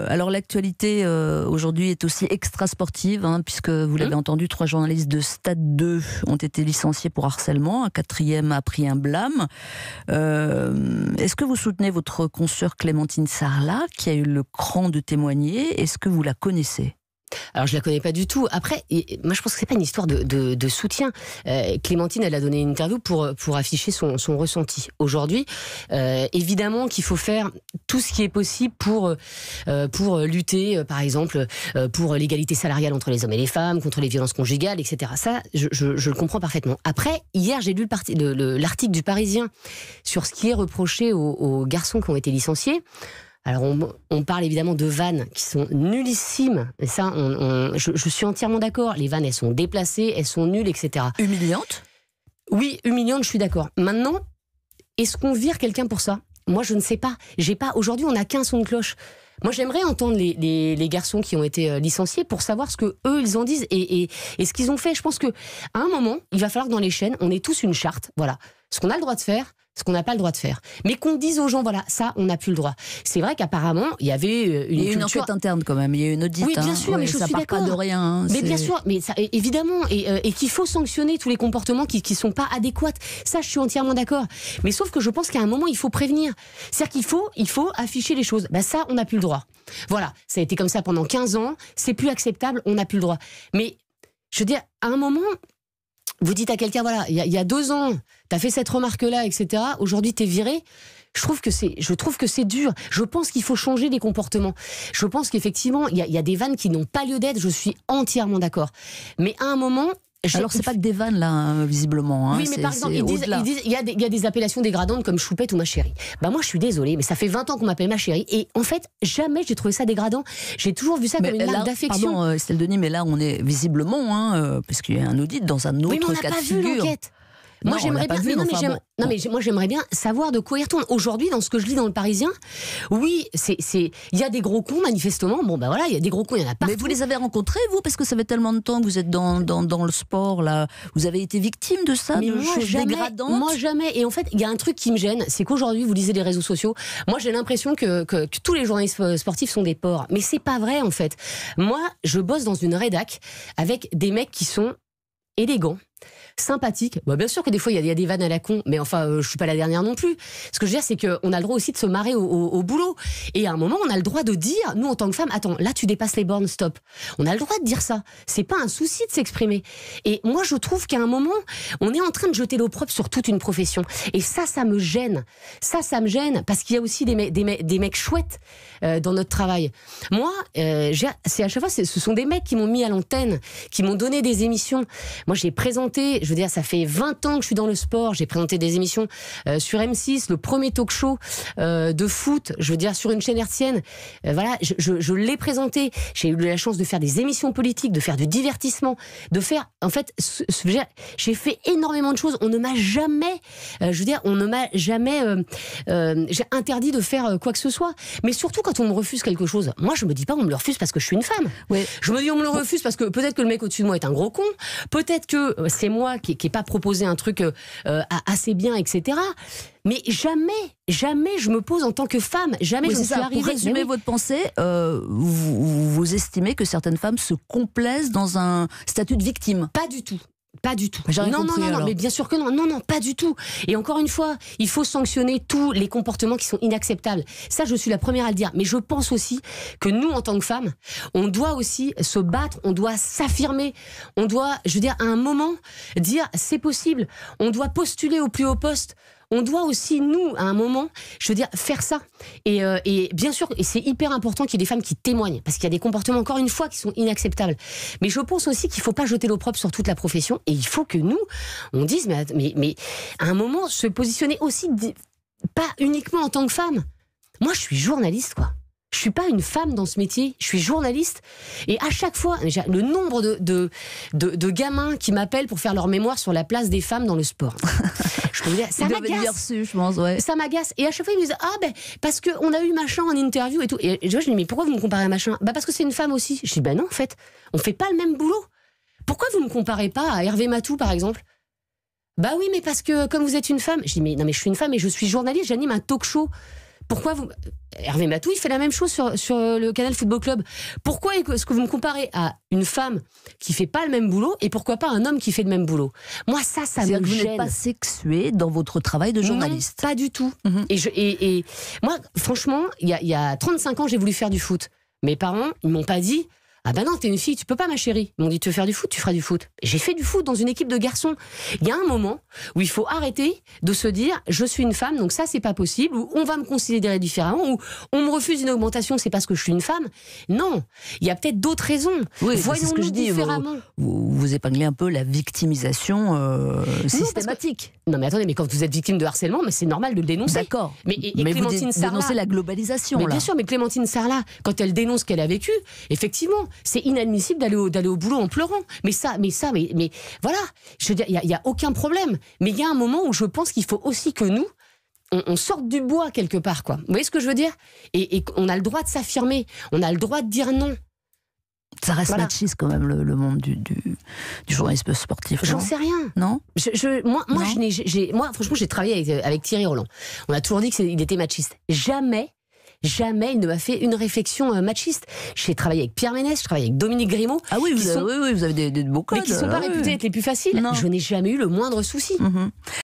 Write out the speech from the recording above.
Euh, alors l'actualité euh, aujourd'hui est aussi extra-sportive, hein, puisque vous l'avez mmh. entendu, trois journalistes de Stade 2 ont été licenciés pour harcèlement, un quatrième a pris un blâme. Euh, est-ce que vous soutenez votre consoeur Clémentine Sarlat, qui a eu le cran de témoigner Est-ce que vous la connaissez alors je la connais pas du tout. Après, moi je pense que c'est pas une histoire de, soutien. Euh, Clémentine, elle a donné une interview pour, pour afficher son, son ressenti. Aujourd'hui, euh, évidemment qu'il faut faire tout ce qui est possible pour, euh, pour lutter, par exemple, pour l'égalité salariale entre les hommes et les femmes, contre les violences conjugales, etc. Ça, je, je, le comprends parfaitement. Après, hier, j'ai lu l'article du Parisien sur ce qui est reproché aux, aux garçons qui ont été licenciés. Alors, on, parle évidemment de vannes qui sont nullissimes. Et ça, je, suis entièrement d'accord. Les vannes, elles sont déplacées, elles sont nulles, etc. Humiliantes Oui, humiliantes, je suis d'accord. Maintenant, est-ce qu'on vire quelqu'un pour ça Moi, je ne sais pas. J'ai pas. Aujourd'hui, on a qu'un son de cloche. Moi, j'aimerais entendre les, garçons qui ont été euh, licenciés pour savoir ce que eux ils en disent et, ce qu'ils ont fait. Je pense que à un moment, il va falloir dans les chaînes, on ait tous une charte. Voilà, ce qu'on a le droit de faire, ce qu'on n'a pas le droit de faire. Mais qu'on dise aux gens, voilà, ça, on n'a plus le droit. C'est vrai qu'apparemment, il y avait euh, une. Il y a une enquête interne quand même, il y a une audite. Oui, bien hein. sûr, mais je ça suis pas de rien. Hein, mais bien sûr, mais évidemment, euh, et, qu'il faut sanctionner tous les comportements qui ne sont pas adéquats. Ça, je suis entièrement d'accord. Mais sauf que je pense qu'à un moment, il faut prévenir. C'est-à-dire qu'il faut, il faut afficher les choses. Bah, ça, on n'a plus le droit. Voilà, ça a été comme ça pendant 15 ans, c'est plus acceptable, on n'a plus le droit. Mais je veux dire, à un moment, vous dites à quelqu'un, voilà, il y, a deux ans, t'as fait cette remarque-là, etc. Aujourd'hui, t'es viré. Je trouve que c'est, je trouve que c'est dur. Je pense qu'il faut changer les comportements. Je pense qu'effectivement, il y, a des vannes qui n'ont pas lieu d'être. Je suis entièrement d'accord. Mais à un moment, euh, alors, c'est pas que des vannes, là, hein, visiblement. Hein, oui, mais par exemple, ils disent, il, y a des, il des appellations dégradantes comme choupette ou ma chérie. Bah, moi, je suis désolée, mais ça fait 20 ans qu'on m'appelle ma chérie. Et en fait, jamais j'ai trouvé ça dégradant. J'ai toujours vu ça comme une marque d'affection. Pardon, euh, Estelle Denis, mais là, on est visiblement, hein, euh, parce qu'il y a un audit dans un autre cas vu l'enquête. Moi, j'aimerais bien. mais non, mais, moi, j'aimerais bien savoir de quoi il retourne. Aujourd'hui, dans ce que je lis dans le Parisien, oui, c'est, c'est, il y a des gros cons, manifestement. Bon, ben voilà, il y a des gros cons, il y en a pas. Mais vous les avez rencontrés, vous, parce que ça fait tellement de temps que vous êtes dans, dans, dans le sport, là. Vous avez été victime de ça, de moi, choses jamais, Moi, jamais. Et en fait, il y a un truc qui me gêne, c'est qu'aujourd'hui, vous lisez les réseaux sociaux. Moi, j'ai l'impression que, que, que tous les journalistes euh, sportifs sont des porcs. Mais c'est pas vrai, en fait. Moi, je bosse dans une rédac avec des mecs qui sont élégants sympathique. Bah, bien sûr que des fois, il y, a des vannes à la con, mais enfin, euh, je suis pas la dernière non plus. Ce que je veux dire, c'est qu'on a le droit aussi de se marrer au, boulot. Et à un moment, on a le droit de dire, nous, en tant que femme, attends, là, tu dépasses les bornes, stop. On a le droit de dire ça. C'est pas un souci de s'exprimer. Et moi, je trouve qu'à un moment, on est en train de jeter l'opprobre sur toute une profession. Et ça, ça me gêne. Ça, ça me gêne parce qu'il y a aussi des, mecs chouettes euh, dans notre travail. Moi, euh, à chaque fois, ce sont des mecs qui m'ont mis à l'antenne, qui m'ont donné des émissions. Moi, j'ai présenté je veux dire, ça fait 20 ans que je suis dans le sport, j'ai présenté des émissions euh, sur M6, le premier talk show euh, de foot, je veux dire, sur une chaîne hertzienne. Euh, voilà, je, l'ai présenté, j'ai eu la chance de faire des émissions politiques, de faire du divertissement, de faire, en fait, j'ai fait énormément de choses, on ne m'a jamais, je veux dire, on ne m'a jamais j'ai interdit de faire quoi que ce soit. Mais surtout quand on me refuse quelque chose, moi je me dis pas on me le refuse parce que je suis une femme. Je me dis on me le refuse parce que peut-être que le mec au-dessus de moi est un gros con, peut-être que c'est moi qui n'ai pas proposé un truc euh, euh, assez bien, etc. Mais jamais, jamais je me pose en tant que femme, jamais je Pour résumer votre pensée, euh, vous, estimez que certaines femmes se complaisent dans un statut de victime Pas du tout. Pas du tout. Bah, non, non, non, non, mais bien sûr que non. Non, non, pas du tout. Et encore une fois, il faut sanctionner tous les comportements qui sont inacceptables. Ça, je suis la première à le dire. Mais je pense aussi que nous, en tant que femmes, on doit aussi se battre, on doit s'affirmer, on doit, je veux dire, à un moment, dire c'est possible. On doit postuler au plus haut poste on doit aussi, nous, à un moment, je veux dire, faire ça. Euh, et, bien sûr, et c'est hyper important qu'il y ait des femmes qui témoignent, parce qu'il y a des comportements, encore une fois, qui sont inacceptables. Mais je pense aussi qu'il ne faut pas jeter l'opprobre sur toute la profession, et il faut que nous, on dise, mais, mais, à un moment, se positionner aussi, pas uniquement en tant que femme. Moi, je suis journaliste, quoi. Je suis pas une femme dans ce métier, je suis journaliste. Et à chaque fois, le nombre de gamins qui m'appellent pour faire leur mémoire sur la place des femmes dans le sport. ça m'agace. Ça m'agace. Et à chaque fois, ils me disent, ah ben, parce qu'on a eu machin en interview et tout. Et, je dis, mais pourquoi vous me comparez à machin Bah, parce que c'est une femme aussi. Je dis, ben non, en fait, on fait pas le même boulot. Pourquoi vous me comparez pas à Hervé Matou, par exemple Bah oui, mais parce que comme vous êtes une femme. Je dis, mais non, mais je suis une femme et je suis journaliste, j'anime un talk show. Pourquoi vous. Hervé Matou, il fait la même chose sur, le Canal Football Club. Pourquoi est-ce que vous me comparez à une femme qui fait pas le même boulot et pourquoi pas un homme qui fait le même boulot Moi, ça, ça me gêne. vous n'êtes pas sexué dans votre travail de journaliste Pas du tout. Mhm. et, moi, franchement, il y a, 35 ans, j'ai voulu faire du foot. Mes parents, ils m'ont pas dit ah ben non, t'es une fille, tu peux pas, ma chérie. Ils m'ont dit Tu veux faire du foot Tu feras du foot. J'ai fait du foot dans une équipe de garçons. Il y a un moment où il faut arrêter de se dire Je suis une femme, donc ça, c'est pas possible, ou on va me considérer différemment, ou on me refuse une augmentation, c'est parce que je suis une femme. Non, il y a peut-être d'autres raisons. Oui, Voyons-nous différemment. Vous, vous, vous, épargnez un peu la victimisation euh, systématique. Non, mais attendez, mais quand vous êtes victime de harcèlement, mais c'est normal de le dénoncer. D'accord. Mais, et, vous la globalisation. Mais bien sûr, mais Clémentine Sarlat, quand elle dénonce qu'elle a vécu, effectivement, c'est inadmissible d'aller au, d'aller au boulot en pleurant. Mais ça, mais ça, mais, mais voilà. Je veux dire, il n'y a, aucun problème. Mais il y a un moment où je pense qu'il faut aussi que nous, on, sorte du bois quelque part, quoi. Vous voyez ce que je veux dire et, et on a le droit de s'affirmer. On a le droit de dire non. Ça reste machiste quand même le, monde du, du, journalisme sportif. J'en sais rien. Non. Je, moi, moi, Je moi, franchement, j'ai travaillé avec, euh, avec, Thierry Roland. On a toujours dit qu'il était machiste. Jamais jamais il ne m'a fait une réflexion euh, machiste. J'ai travaillé avec Pierre Ménès, je travaille avec Dominique Grimaud. Ah oui, vous, avez, des, beaux codes. Mais qui ne sont pas ah réputés être les plus faciles. Je n'ai jamais eu le moindre souci. Mhm.